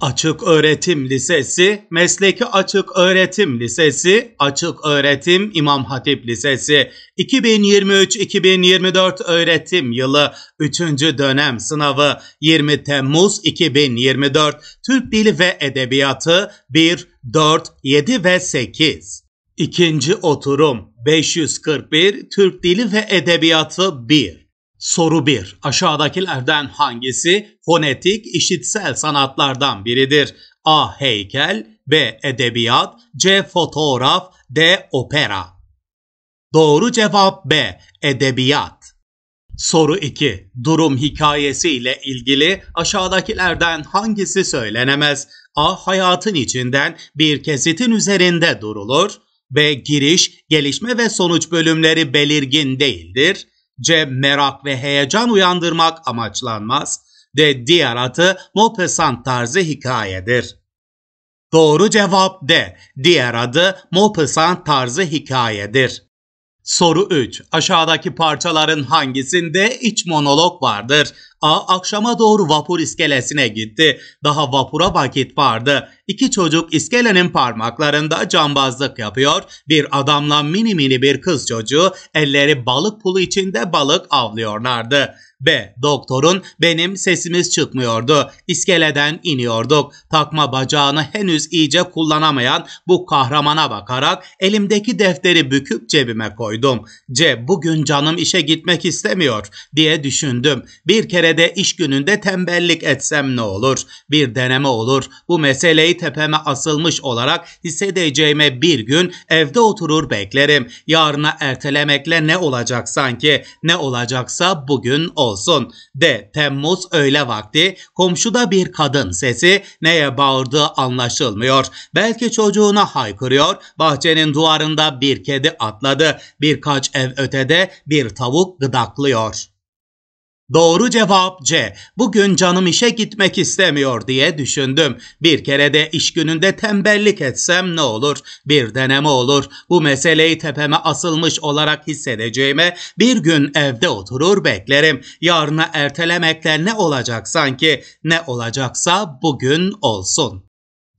Açık Öğretim Lisesi, Mesleki Açık Öğretim Lisesi, Açık Öğretim İmam Hatip Lisesi 2023-2024 öğretim yılı 3. dönem sınavı 20 Temmuz 2024 Türk Dili ve Edebiyatı 1, 4, 7 ve 8. İkinci oturum 541 Türk Dili ve Edebiyatı 1. Soru 1. Aşağıdakilerden hangisi fonetik işitsel sanatlardan biridir? A. Heykel B. Edebiyat C. Fotoğraf D. Opera Doğru cevap B. Edebiyat Soru 2. Durum hikayesi ile ilgili aşağıdakilerden hangisi söylenemez? A. Hayatın içinden bir kesitin üzerinde durulur. B. Giriş, gelişme ve sonuç bölümleri belirgin değildir. C merak ve heyecan uyandırmak amaçlanmaz ve diğer adı Maupassant tarzı hikayedir. Doğru cevap D. Diğer adı Maupassant tarzı hikayedir. Soru 3. Aşağıdaki parçaların hangisinde iç monolog vardır? A. Akşama doğru vapur iskelesine gitti. Daha vapura vakit vardı. İki çocuk iskelenin parmaklarında cambazlık yapıyor. Bir adamla mini mini bir kız çocuğu elleri balık pulu içinde balık avlıyorlardı. B. Doktorun benim sesimiz çıkmıyordu. İskeleden iniyorduk. Takma bacağını henüz iyice kullanamayan bu kahramana bakarak elimdeki defteri büküp cebime koydum. C. Bugün canım işe gitmek istemiyor diye düşündüm. Bir kere de iş gününde tembellik etsem ne olur? Bir deneme olur. Bu meseleyi tepeme asılmış olarak hissedeceğime bir gün evde oturur beklerim. Yarına ertelemekle ne olacak sanki? Ne olacaksa bugün olur olsun. De Temmuz öğle vakti komşuda bir kadın sesi neye bağırdığı anlaşılmıyor. Belki çocuğuna haykırıyor. Bahçenin duvarında bir kedi atladı. Birkaç ev ötede bir tavuk gıdaklıyor. Doğru cevap C. Bugün canım işe gitmek istemiyor diye düşündüm. Bir kere de iş gününde tembellik etsem ne olur? Bir deneme olur. Bu meseleyi tepeme asılmış olarak hissedeceğime bir gün evde oturur beklerim. Yarına ertelemekle ne olacak sanki? Ne olacaksa bugün olsun.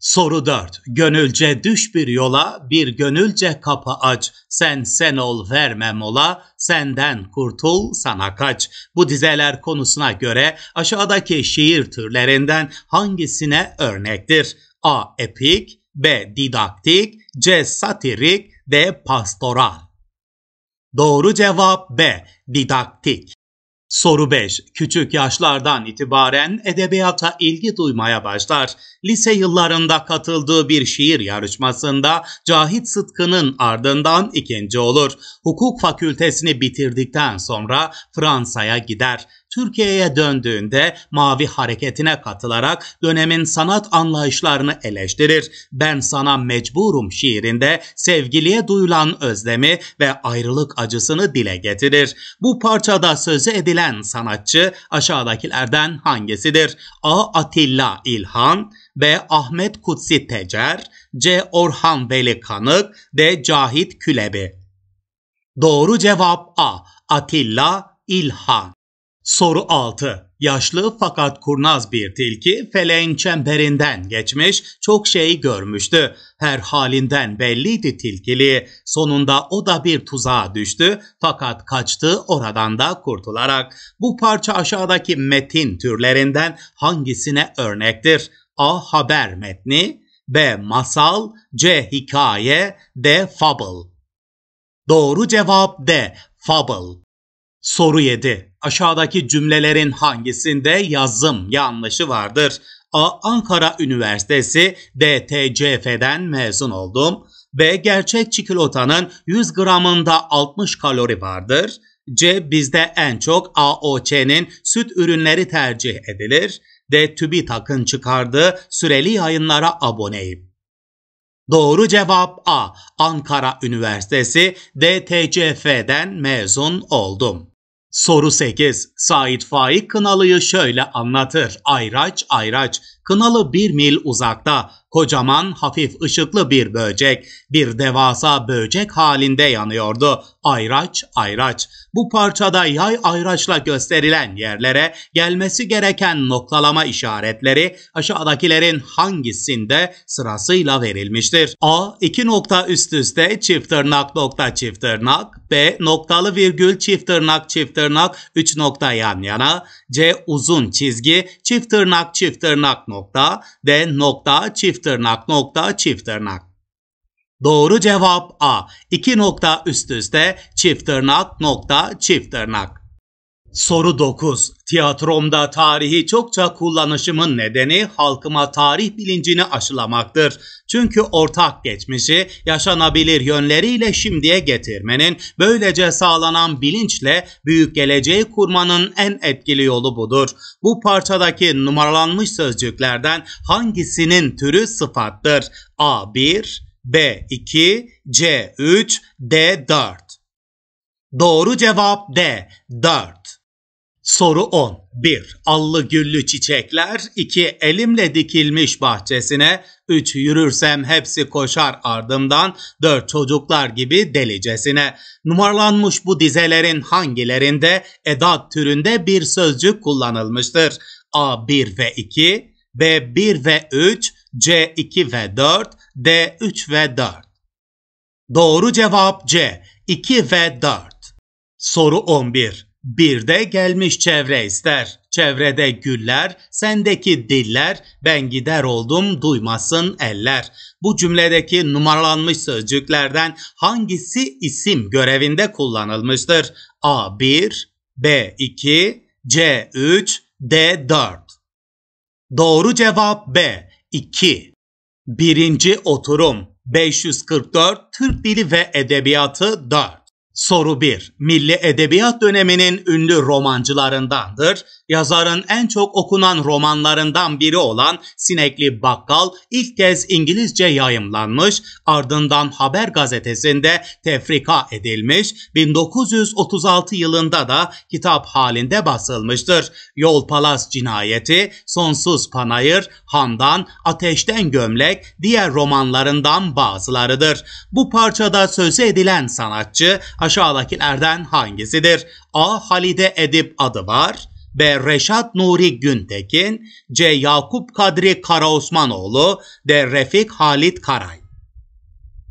Soru 4. Gönülce düş bir yola, bir gönülce kapı aç. Sen sen ol verme mola, senden kurtul sana kaç. Bu dizeler konusuna göre aşağıdaki şiir türlerinden hangisine örnektir? A. Epik, B. Didaktik, C. Satirik, D. Pastoral. Doğru cevap B. Didaktik. Soru 5. Küçük yaşlardan itibaren edebiyata ilgi duymaya başlar. Lise yıllarında katıldığı bir şiir yarışmasında Cahit Sıtkı'nın ardından ikinci olur. Hukuk fakültesini bitirdikten sonra Fransa'ya gider. Türkiye'ye döndüğünde Mavi Hareketi'ne katılarak dönemin sanat anlayışlarını eleştirir. Ben sana mecburum şiirinde sevgiliye duyulan özlemi ve ayrılık acısını dile getirir. Bu parçada sözü edilen sanatçı aşağıdakilerden hangisidir? A. Atilla İlhan B. Ahmet Kutsi Tecer C. Orhan Veli Kanık D. Cahit Külebi Doğru cevap A. Atilla İlhan Soru 6. Yaşlı fakat kurnaz bir tilki feleğin çemberinden geçmiş, çok şey görmüştü. Her halinden belliydi tilkili. Sonunda o da bir tuzağa düştü fakat kaçtı oradan da kurtularak. Bu parça aşağıdaki metin türlerinden hangisine örnektir? A. Haber metni B. Masal C. Hikaye D. Fable Doğru cevap D. Fable Soru 7. Aşağıdaki cümlelerin hangisinde yazım yanlışı vardır? A. Ankara Üniversitesi D. mezun oldum. B. Gerçek çikolatanın 100 gramında 60 kalori vardır. C. Bizde en çok AOC'nin süt ürünleri tercih edilir. D. TÜBİTAK'ın çıkardığı süreli yayınlara aboneyim. Doğru cevap A. Ankara Üniversitesi DTCF'den mezun oldum. Soru 8. Said Faik Kınalı'yı şöyle anlatır. Ayraç, Ayraç. Kınalı bir mil uzakta. Kocaman hafif ışıklı bir böcek, bir devasa böcek halinde yanıyordu. Ayraç, ayraç. Bu parçada yay ayraçla gösterilen yerlere gelmesi gereken noktalama işaretleri aşağıdakilerin hangisinde sırasıyla verilmiştir? A. 2 nokta üst üste çift tırnak nokta çift tırnak. B. Noktalı virgül çift tırnak çift tırnak 3 nokta yan yana. C. Uzun çizgi çift tırnak çift tırnak nokta. D. Nokta çift çift tırnak nokta çift tırnak. Doğru cevap A. 2 nokta üst üste çift tırnak nokta çift tırnak. Soru 9. Tiyatromda tarihi çokça kullanışımın nedeni halkıma tarih bilincini aşılamaktır. Çünkü ortak geçmişi yaşanabilir yönleriyle şimdiye getirmenin, böylece sağlanan bilinçle büyük geleceği kurmanın en etkili yolu budur. Bu parçadaki numaralanmış sözcüklerden hangisinin türü sıfattır? A1, B2, C3, D4. Doğru cevap D. 4. Soru 10. 1. Allı güllü çiçekler. 2. Elimle dikilmiş bahçesine. 3. Yürürsem hepsi koşar ardımdan. 4. Çocuklar gibi delicesine. Numaralanmış bu dizelerin hangilerinde edat türünde bir sözcük kullanılmıştır? A. 1 ve 2. B. 1 ve 3. C. 2 ve 4. D. 3 ve 4. Doğru cevap C. 2 ve 4. Soru 11. Bir de gelmiş çevre ister. Çevrede güller, sendeki diller, ben gider oldum duymasın eller. Bu cümledeki numaralanmış sözcüklerden hangisi isim görevinde kullanılmıştır? A1, B2, C3, D4. Doğru cevap B. 2. Birinci oturum 544 Türk Dili ve Edebiyatı 4. Soru 1. Milli Edebiyat döneminin ünlü romancılarındandır. Yazarın en çok okunan romanlarından biri olan Sinekli Bakkal ilk kez İngilizce yayımlanmış, ardından Haber gazetesinde tefrika edilmiş, 1936 yılında da kitap halinde basılmıştır. Yol Palas Cinayeti, Sonsuz Panayır, Handan, Ateşten Gömlek diğer romanlarından bazılarıdır. Bu parçada sözü edilen sanatçı aşağıdakilerden hangisidir? A. Halide Edip adı var. B. Reşat Nuri Güntekin C. Yakup Kadri Karaosmanoğlu D. Refik Halit Karay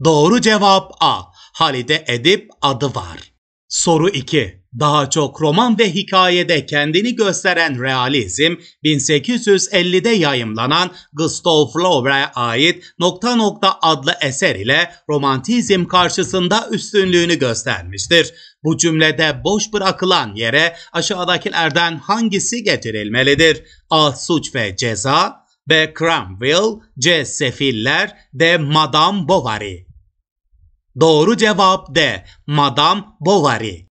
Doğru cevap A. Halide Edip adı var. Soru 2 daha çok roman ve hikayede kendini gösteren realizm 1850'de yayımlanan Gustav Flaubert'e ait Nokta Nokta adlı eser ile romantizm karşısında üstünlüğünü göstermiştir. Bu cümlede boş bırakılan yere aşağıdakilerden hangisi getirilmelidir? A. Suç ve Ceza B. Cromwell C. Sefiller D. Madame Bovary Doğru cevap D. Madame Bovary.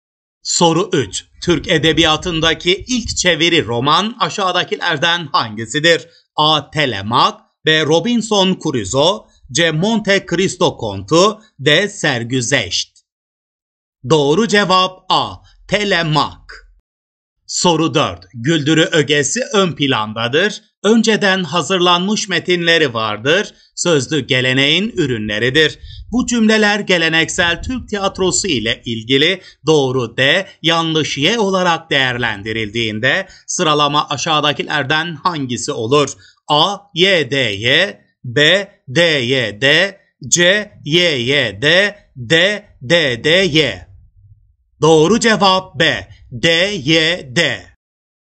Soru 3. Türk edebiyatındaki ilk çeviri roman aşağıdakilerden hangisidir? A. Telemak B. Robinson Crusoe C. Monte Cristo Kontu D. Sergüzeşt Doğru cevap A. Telemak Soru 4. Güldürü ögesi ön plandadır. Önceden hazırlanmış metinleri vardır. Sözlü geleneğin ürünleridir. Bu cümleler geleneksel Türk tiyatrosu ile ilgili doğru D, yanlış Y olarak değerlendirildiğinde sıralama aşağıdakilerden hangisi olur? A, Y, D, Y, B, D, Y, D, C, Y, Y, D, D, D, D, Y. Doğru cevap B. D, Y, D.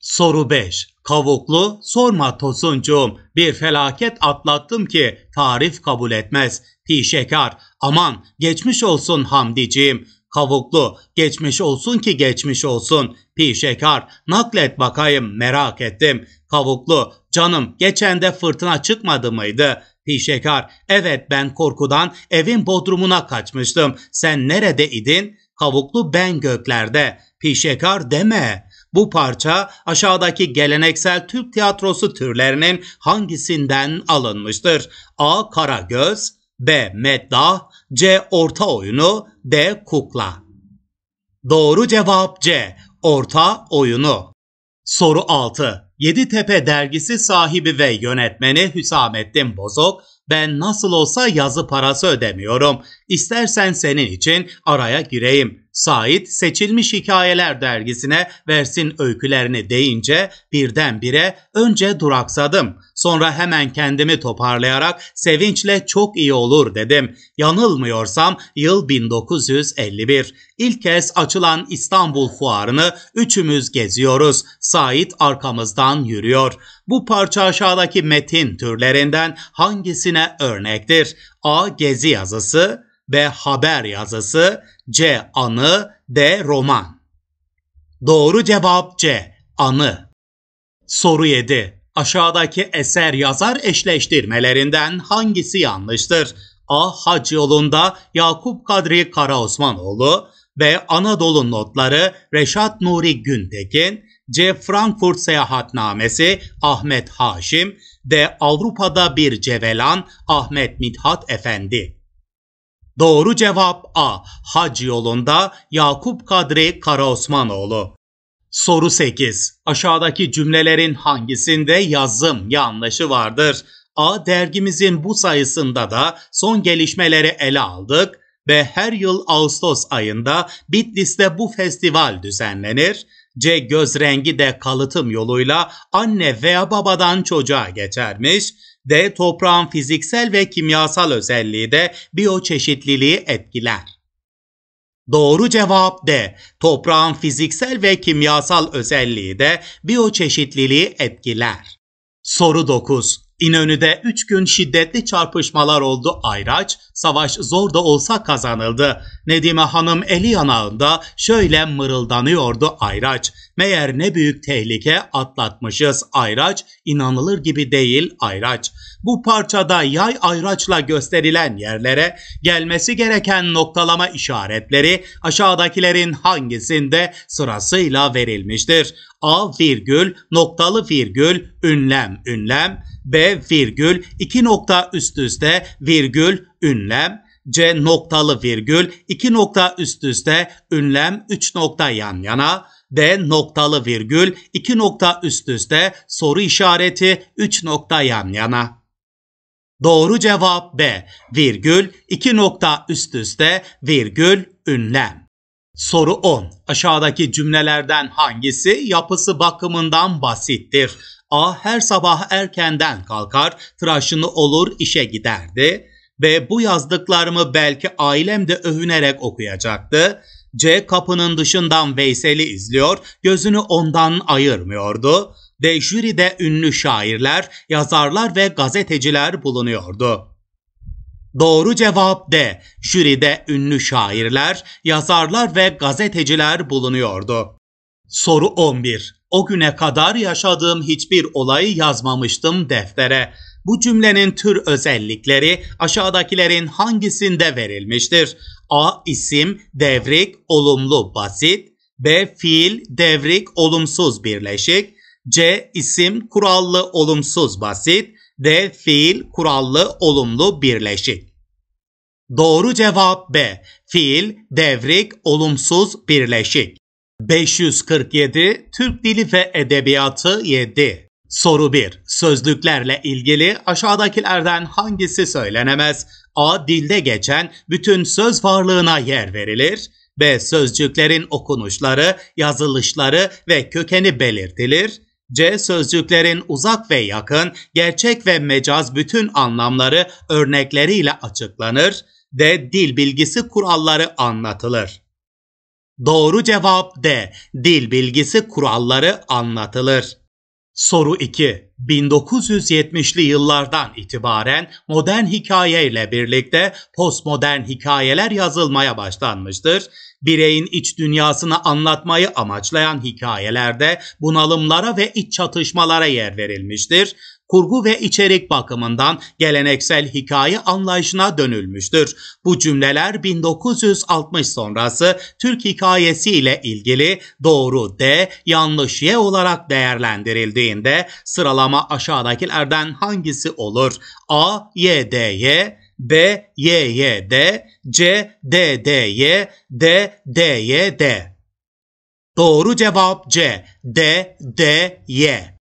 Soru 5. Kavuklu sorma Tosuncuğum bir felaket atlattım ki tarif kabul etmez. Pişekar aman geçmiş olsun Hamdiciğim. Kavuklu geçmiş olsun ki geçmiş olsun. Pişekar naklet bakayım merak ettim. Kavuklu canım geçen de fırtına çıkmadı mıydı? Pişekar evet ben korkudan evin bodrumuna kaçmıştım. Sen nerede idin? Kavuklu ben göklerde, pişekar deme. Bu parça aşağıdaki geleneksel Türk tiyatrosu türlerinin hangisinden alınmıştır? A. Karagöz B. Meddah C. Orta oyunu D. Kukla Doğru cevap C. Orta oyunu Soru 6. Yeditepe dergisi sahibi ve yönetmeni Hüsamettin Bozok ben nasıl olsa yazı parası ödemiyorum. İstersen senin için araya gireyim. Said Seçilmiş Hikayeler dergisine Versin öykülerini deyince birdenbire önce duraksadım. Sonra hemen kendimi toparlayarak sevinçle çok iyi olur dedim. Yanılmıyorsam yıl 1951. İlk kez açılan İstanbul Fuarı'nı üçümüz geziyoruz. Said arkamızdan yürüyor. Bu parça aşağıdaki metin türlerinden hangisine örnektir? A. Gezi yazısı B. Haber yazısı. C. Anı. D. Roman. Doğru cevap C. Anı. Soru 7. Aşağıdaki eser yazar eşleştirmelerinden hangisi yanlıştır? A. Hac yolunda Yakup Kadri Karaosmanoğlu B. Anadolu Notları Reşat Nuri Güntekin C. Frankfurt Seyahatnamesi Ahmet Haşim D. Avrupa'da bir Cevelan Ahmet Mithat Efendi Doğru cevap A. Hac yolunda Yakup Kadri Karaosmanoğlu. Soru 8. Aşağıdaki cümlelerin hangisinde yazım yanlışı vardır? A. Dergimizin bu sayısında da son gelişmeleri ele aldık ve her yıl Ağustos ayında Bitlis'te bu festival düzenlenir. C. Göz rengi de kalıtım yoluyla anne veya babadan çocuğa geçermiş D. Toprağın fiziksel ve kimyasal özelliği de biyoçeşitliliği etkiler. Doğru cevap D. Toprağın fiziksel ve kimyasal özelliği de biyoçeşitliliği etkiler. Soru 9. İnönü'de 3 gün şiddetli çarpışmalar oldu Ayraç, savaş zor da olsa kazanıldı. Nedime Hanım eli yanağında şöyle mırıldanıyordu Ayraç. Meğer ne büyük tehlike atlatmışız Ayraç, inanılır gibi değil Ayraç. Bu parçada yay ayraçla gösterilen yerlere gelmesi gereken noktalama işaretleri aşağıdakilerin hangisinde sırasıyla verilmiştir? A virgül, noktalı virgül, ünlem, ünlem, B virgül iki nokta üst üste virgül ünlem. C noktalı virgül iki nokta üst üste ünlem üç nokta yan yana. D noktalı virgül iki nokta üst üste soru işareti üç nokta yan yana. Doğru cevap B. Virgül, iki nokta üst üste, virgül, ünlem. Soru 10. Aşağıdaki cümlelerden hangisi yapısı bakımından basittir? A. Her sabah erkenden kalkar, tıraşını olur işe giderdi. B. Bu yazdıklarımı belki ailem de övünerek okuyacaktı. C. Kapının dışından Veysel'i izliyor, gözünü ondan ayırmıyordu. D. Jüride ünlü şairler, yazarlar ve gazeteciler bulunuyordu. Doğru cevap D. Jüride ünlü şairler, yazarlar ve gazeteciler bulunuyordu. Soru 11. O güne kadar yaşadığım hiçbir olayı yazmamıştım deftere. Bu cümlenin tür özellikleri aşağıdakilerin hangisinde verilmiştir? A. isim, devrik, olumlu, basit. B. Fiil, devrik, olumsuz, birleşik. C. isim, kurallı, olumsuz, basit. D. Fiil kurallı olumlu birleşik. Doğru cevap B. Fiil devrik olumsuz birleşik. 547 Türk Dili ve Edebiyatı 7 Soru 1. Sözlüklerle ilgili aşağıdakilerden hangisi söylenemez? A. Dilde geçen bütün söz varlığına yer verilir. B. Sözcüklerin okunuşları, yazılışları ve kökeni belirtilir. C sözcüklerin uzak ve yakın, gerçek ve mecaz bütün anlamları örnekleriyle açıklanır. D dil bilgisi kuralları anlatılır. Doğru cevap D. Dil bilgisi kuralları anlatılır. Soru 2. 1970'li yıllardan itibaren modern hikaye ile birlikte postmodern hikayeler yazılmaya başlanmıştır. Bireyin iç dünyasını anlatmayı amaçlayan hikayelerde bunalımlara ve iç çatışmalara yer verilmiştir kurgu ve içerik bakımından geleneksel hikaye anlayışına dönülmüştür. Bu cümleler 1960 sonrası Türk hikayesi ile ilgili doğru D, yanlış Y olarak değerlendirildiğinde sıralama aşağıdakilerden hangisi olur? A, Y, D, Y, B, Y, Y, D, C, D, D, Y, D, D, Y, D. Doğru cevap C, D, D, Y.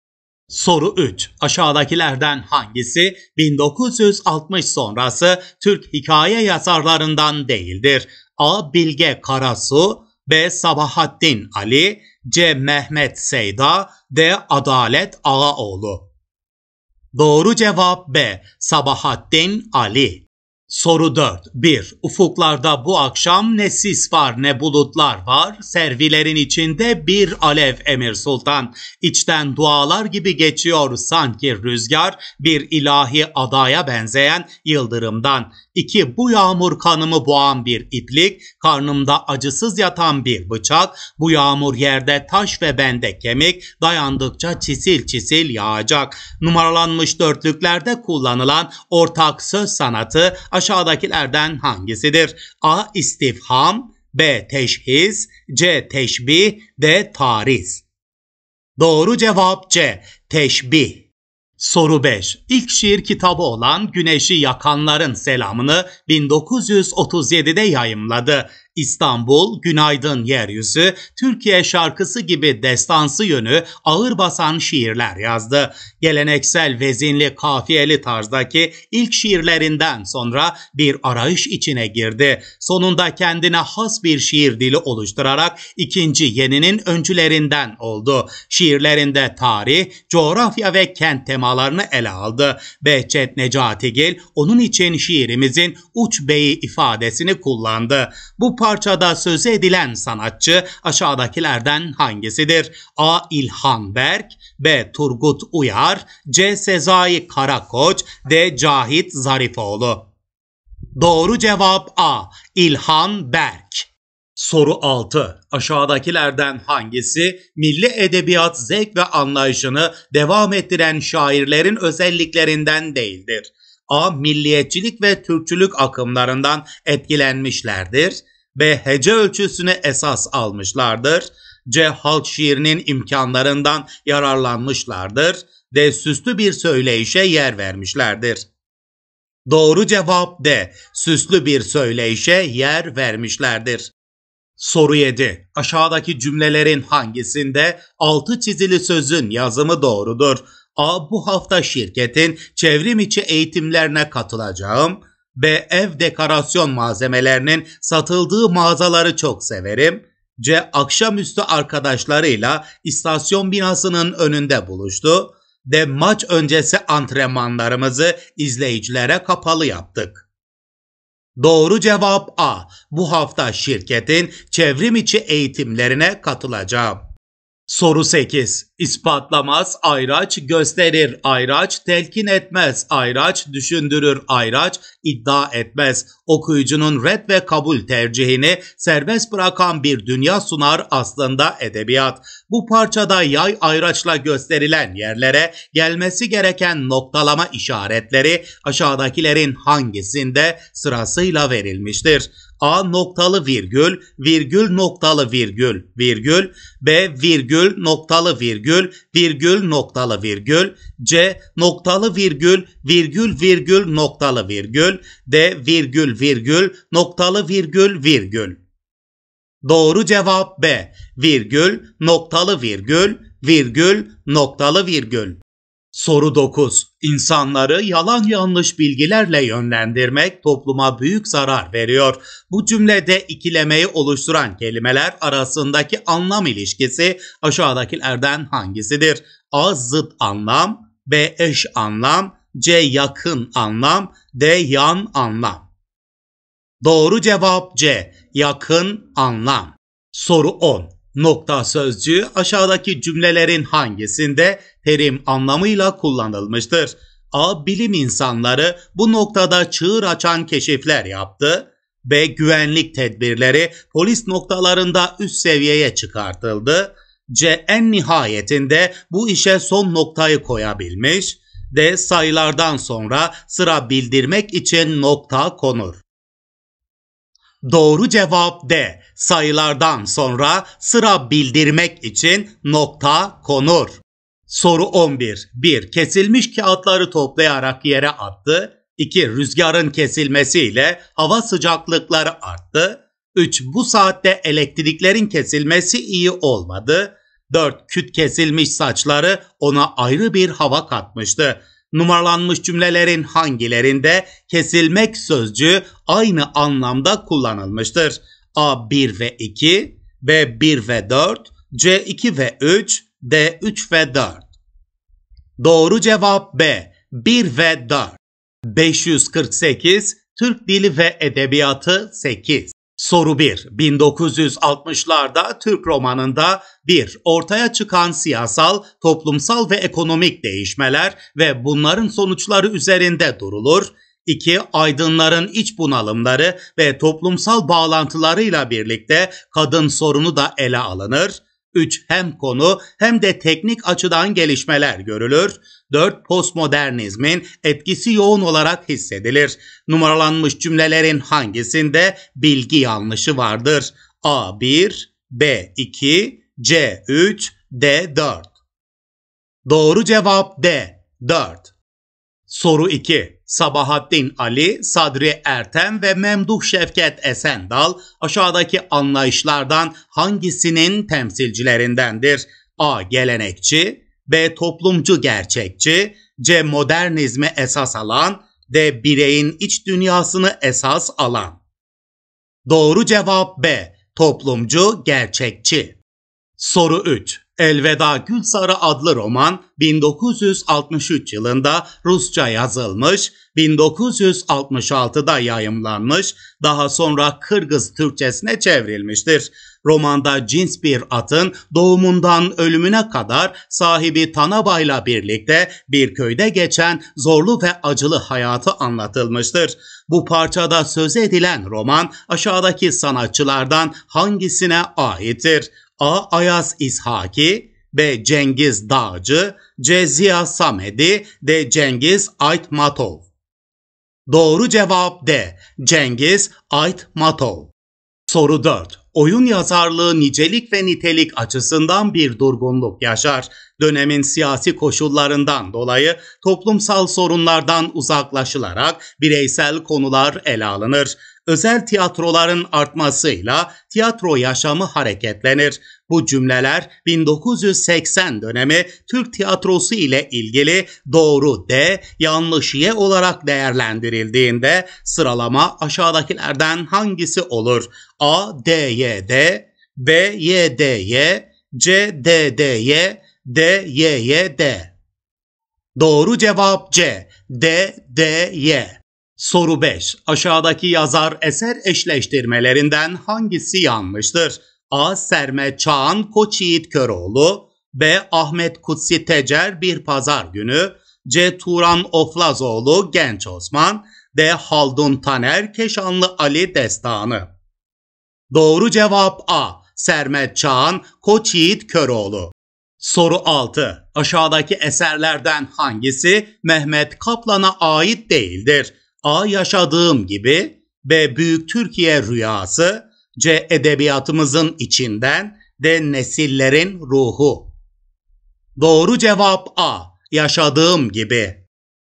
Soru 3. Aşağıdakilerden hangisi 1960 sonrası Türk hikaye yazarlarından değildir? A. Bilge Karasu B. Sabahattin Ali C. Mehmet Seyda D. Adalet Ağaoğlu Doğru cevap B. Sabahattin Ali Soru 4. 1. Ufuklarda bu akşam ne sis var ne bulutlar var. Servilerin içinde bir alev Emir Sultan. İçten dualar gibi geçiyor sanki rüzgar bir ilahi adaya benzeyen yıldırımdan. İki Bu yağmur kanımı boğan bir iplik, karnımda acısız yatan bir bıçak, bu yağmur yerde taş ve bende kemik, dayandıkça çisil çisil yağacak. Numaralanmış dörtlüklerde kullanılan ortak söz sanatı aşağıdakilerden hangisidir? A. istifham, B. Teşhis C. Teşbih D. Tariz Doğru cevap C. Teşbih Soru 5. İlk şiir kitabı olan Güneşi Yakanların Selamını 1937'de yayımladı. İstanbul, Günaydın Yeryüzü, Türkiye şarkısı gibi destansı yönü ağır basan şiirler yazdı geleneksel vezinli kafiyeli tarzdaki ilk şiirlerinden sonra bir arayış içine girdi. Sonunda kendine has bir şiir dili oluşturarak ikinci yeninin öncülerinden oldu. Şiirlerinde tarih, coğrafya ve kent temalarını ele aldı. Behçet Necatigil onun için şiirimizin uç beyi ifadesini kullandı. Bu parçada sözü edilen sanatçı aşağıdakilerden hangisidir? A. İlhan Berk B. Turgut Uyar Acar, C. Sezai Karakoç, D. Cahit Zarifoğlu. Doğru cevap A. İlhan Berk. Soru 6. Aşağıdakilerden hangisi milli edebiyat zevk ve anlayışını devam ettiren şairlerin özelliklerinden değildir? A. Milliyetçilik ve Türkçülük akımlarından etkilenmişlerdir. B. Hece ölçüsünü esas almışlardır. C. Halk şiirinin imkanlarından yararlanmışlardır de süslü bir söyleyişe yer vermişlerdir. Doğru cevap D. Süslü bir söyleyişe yer vermişlerdir. Soru 7. Aşağıdaki cümlelerin hangisinde altı çizili sözün yazımı doğrudur? A. Bu hafta şirketin çevrim içi eğitimlerine katılacağım. B. Ev dekorasyon malzemelerinin satıldığı mağazaları çok severim. C. Akşamüstü arkadaşlarıyla istasyon binasının önünde buluştu ve maç öncesi antrenmanlarımızı izleyicilere kapalı yaptık. Doğru cevap A. Bu hafta şirketin çevrim içi eğitimlerine katılacağım. Soru 8. İspatlamaz, ayraç gösterir, ayraç telkin etmez, ayraç düşündürür, ayraç iddia etmez. Okuyucunun red ve kabul tercihini serbest bırakan bir dünya sunar aslında edebiyat. Bu parçada yay ayraçla gösterilen yerlere gelmesi gereken noktalama işaretleri aşağıdakilerin hangisinde sırasıyla verilmiştir? A noktalı virgül, virgül noktalı virgül, virgül. B virgül noktalı virgül, virgül noktalı virgül. C noktalı virgül, virgül virgül noktalı virgül. D virgül virgül noktalı virgül virgül. Doğru cevap B. Virgül noktalı virgül, virgül noktalı virgül. Soru 9. İnsanları yalan yanlış bilgilerle yönlendirmek topluma büyük zarar veriyor. Bu cümlede ikilemeyi oluşturan kelimeler arasındaki anlam ilişkisi aşağıdakilerden hangisidir? A. Zıt anlam B. Eş anlam C. Yakın anlam D. Yan anlam Doğru cevap C. Yakın anlam Soru 10. Nokta sözcüğü aşağıdaki cümlelerin hangisinde terim anlamıyla kullanılmıştır? A. Bilim insanları bu noktada çığır açan keşifler yaptı. B. Güvenlik tedbirleri polis noktalarında üst seviyeye çıkartıldı. C. En nihayetinde bu işe son noktayı koyabilmiş. D. Sayılardan sonra sıra bildirmek için nokta konur. Doğru cevap D sayılardan sonra sıra bildirmek için nokta konur. Soru 11. 1. Kesilmiş kağıtları toplayarak yere attı. 2. Rüzgarın kesilmesiyle hava sıcaklıkları arttı. 3. Bu saatte elektriklerin kesilmesi iyi olmadı. 4. Küt kesilmiş saçları ona ayrı bir hava katmıştı. Numaralanmış cümlelerin hangilerinde kesilmek sözcüğü aynı anlamda kullanılmıştır? A1 ve 2, B1 ve 4, C2 ve 3, D3 ve 4. Doğru cevap B. 1 ve 4. 548 Türk Dili ve Edebiyatı 8. Soru 1. 1960'larda Türk romanında 1. Ortaya çıkan siyasal, toplumsal ve ekonomik değişmeler ve bunların sonuçları üzerinde durulur. 2. Aydınların iç bunalımları ve toplumsal bağlantılarıyla birlikte kadın sorunu da ele alınır. 3. Hem konu hem de teknik açıdan gelişmeler görülür. 4. Postmodernizmin etkisi yoğun olarak hissedilir. Numaralanmış cümlelerin hangisinde bilgi yanlışı vardır? A1, B2, C3, D4. Doğru cevap D4. Soru 2. Sabahattin Ali, Sadri Ertem ve Memduh Şevket Esendal aşağıdaki anlayışlardan hangisinin temsilcilerindendir? A. Gelenekçi B. Toplumcu gerçekçi C. Modernizmi esas alan D. Bireyin iç dünyasını esas alan Doğru cevap B. Toplumcu gerçekçi Soru 3. Elveda Gülsarı adlı roman 1963 yılında Rusça yazılmış, 1966'da yayımlanmış, daha sonra Kırgız Türkçesine çevrilmiştir. Romanda cins bir atın doğumundan ölümüne kadar sahibi Tanabay'la birlikte bir köyde geçen zorlu ve acılı hayatı anlatılmıştır. Bu parçada söz edilen roman aşağıdaki sanatçılardan hangisine aittir? A. Ayas İshaki B. Cengiz Dağcı C. Ziya Samedi D. Cengiz Aytmatov Doğru cevap D. Cengiz Aytmatov Soru 4. Oyun yazarlığı nicelik ve nitelik açısından bir durgunluk yaşar. Dönemin siyasi koşullarından dolayı toplumsal sorunlardan uzaklaşılarak bireysel konular ele alınır özel tiyatroların artmasıyla tiyatro yaşamı hareketlenir. Bu cümleler 1980 dönemi Türk tiyatrosu ile ilgili doğru D, yanlış Y olarak değerlendirildiğinde sıralama aşağıdakilerden hangisi olur? A, D, Y, D, B, Y, D, Y, C, D, D, Y, D, Y, Y, D. Doğru cevap C, D, D, Y. Soru 5. Aşağıdaki yazar eser eşleştirmelerinden hangisi yanlıştır? A. Serme Çağan Koç Köroğlu B. Ahmet Kutsi Tecer Bir Pazar Günü C. Turan Oflazoğlu Genç Osman D. Haldun Taner Keşanlı Ali Destanı Doğru cevap A. Sermet Çağan Koç Köroğlu Soru 6. Aşağıdaki eserlerden hangisi Mehmet Kaplan'a ait değildir? A. Yaşadığım gibi, B. Büyük Türkiye Rüyası, C. Edebiyatımızın içinden, D. Nesillerin ruhu. Doğru cevap A. Yaşadığım gibi.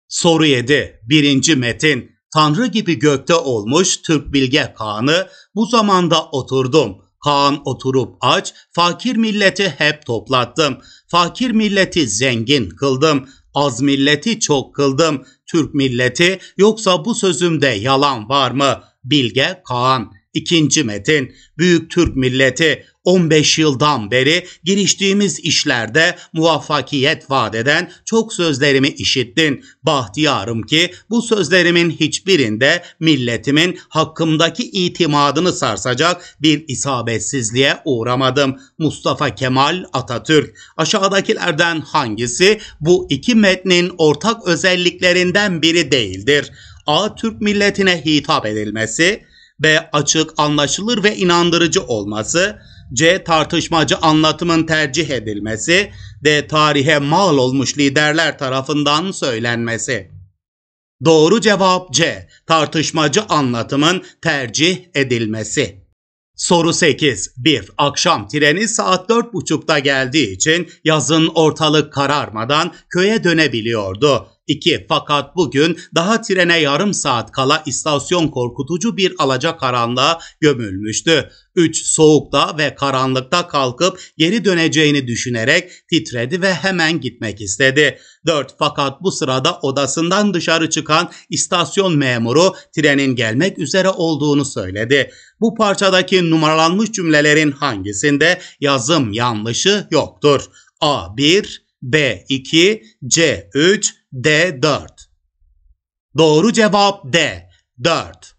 Soru 7. Birinci metin. Tanrı gibi gökte olmuş Türk Bilge Kağan'ı bu zamanda oturdum. Kaan oturup aç, fakir milleti hep toplattım. Fakir milleti zengin kıldım, az milleti çok kıldım. Türk milleti yoksa bu sözümde yalan var mı? Bilge Kağan 2. metin Büyük Türk milleti 15 yıldan beri giriştiğimiz işlerde muvaffakiyet vaat çok sözlerimi işittin. Bahtiyarım ki bu sözlerimin hiçbirinde milletimin hakkımdaki itimadını sarsacak bir isabetsizliğe uğramadım. Mustafa Kemal Atatürk. Aşağıdakilerden hangisi bu iki metnin ortak özelliklerinden biri değildir? A. Türk milletine hitap edilmesi B. Açık, anlaşılır ve inandırıcı olması C. Tartışmacı anlatımın tercih edilmesi. D. Tarihe mal olmuş liderler tarafından söylenmesi. Doğru cevap C. Tartışmacı anlatımın tercih edilmesi. Soru 8. 1. Akşam treni saat 4.30'da geldiği için yazın ortalık kararmadan köye dönebiliyordu. İki Fakat bugün daha trene yarım saat kala istasyon korkutucu bir alacakaranlığa gömülmüştü. Üç Soğukta ve karanlıkta kalkıp geri döneceğini düşünerek titredi ve hemen gitmek istedi. Dört Fakat bu sırada odasından dışarı çıkan istasyon memuru trenin gelmek üzere olduğunu söyledi. Bu parçadaki numaralanmış cümlelerin hangisinde yazım yanlışı yoktur? A1, B2, C3, D 4. Doğru cevap D 4.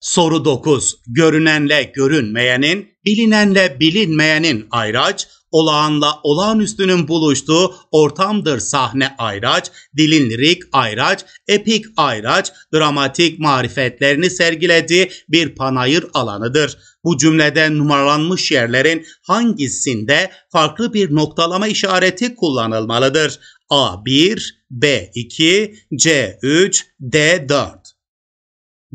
Soru 9. Görünenle görünmeyenin, bilinenle bilinmeyenin ayraç, olağanla olağanüstünün buluştuğu ortamdır sahne ayraç, dilin lirik ayraç, epik ayraç, dramatik marifetlerini sergilediği bir panayır alanıdır. Bu cümlede numaralanmış yerlerin hangisinde farklı bir noktalama işareti kullanılmalıdır? A1, B2, C3, D4.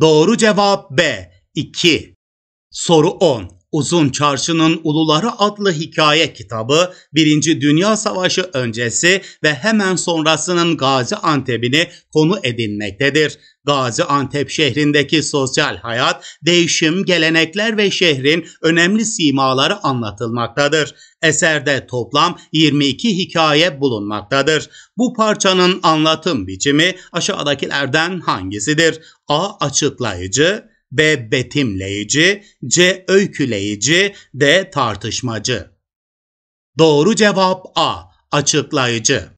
Doğru cevap B2. Soru 10. Uzun Çarşı'nın Uluları adlı hikaye kitabı, Birinci Dünya Savaşı öncesi ve hemen sonrasının Gazi Antep'ini konu edinmektedir. Gazi Antep şehrindeki sosyal hayat, değişim, gelenekler ve şehrin önemli simaları anlatılmaktadır. Eserde toplam 22 hikaye bulunmaktadır. Bu parçanın anlatım biçimi aşağıdakilerden hangisidir? A. Açıklayıcı B. Betimleyici, C. Öyküleyici, D. Tartışmacı. Doğru cevap A. Açıklayıcı.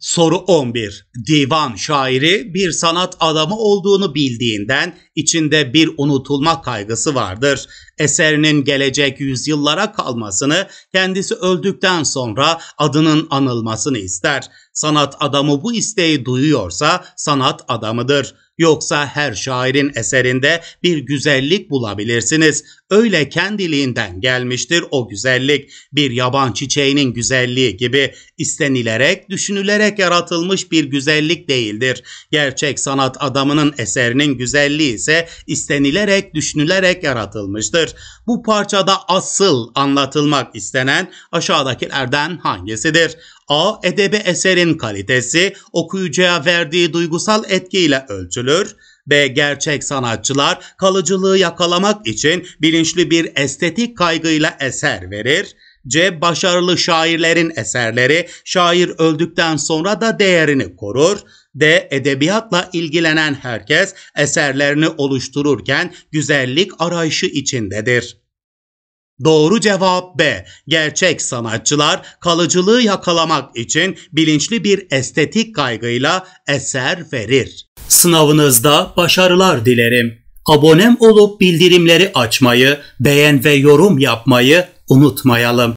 Soru 11. Divan şairi bir sanat adamı olduğunu bildiğinden içinde bir unutulma kaygısı vardır. Eserinin gelecek yüzyıllara kalmasını, kendisi öldükten sonra adının anılmasını ister. Sanat adamı bu isteği duyuyorsa sanat adamıdır. Yoksa her şairin eserinde bir güzellik bulabilirsiniz öyle kendiliğinden gelmiştir o güzellik. Bir yaban çiçeğinin güzelliği gibi istenilerek, düşünülerek yaratılmış bir güzellik değildir. Gerçek sanat adamının eserinin güzelliği ise istenilerek, düşünülerek yaratılmıştır. Bu parçada asıl anlatılmak istenen aşağıdakilerden hangisidir? A. Edebi eserin kalitesi okuyucuya verdiği duygusal etkiyle ölçülür. B. Gerçek sanatçılar kalıcılığı yakalamak için bilinçli bir estetik kaygıyla eser verir. C. Başarılı şairlerin eserleri şair öldükten sonra da değerini korur. D. Edebiyatla ilgilenen herkes eserlerini oluştururken güzellik arayışı içindedir. Doğru cevap B. Gerçek sanatçılar kalıcılığı yakalamak için bilinçli bir estetik kaygıyla eser verir. Sınavınızda başarılar dilerim. Abonem olup bildirimleri açmayı, beğen ve yorum yapmayı unutmayalım.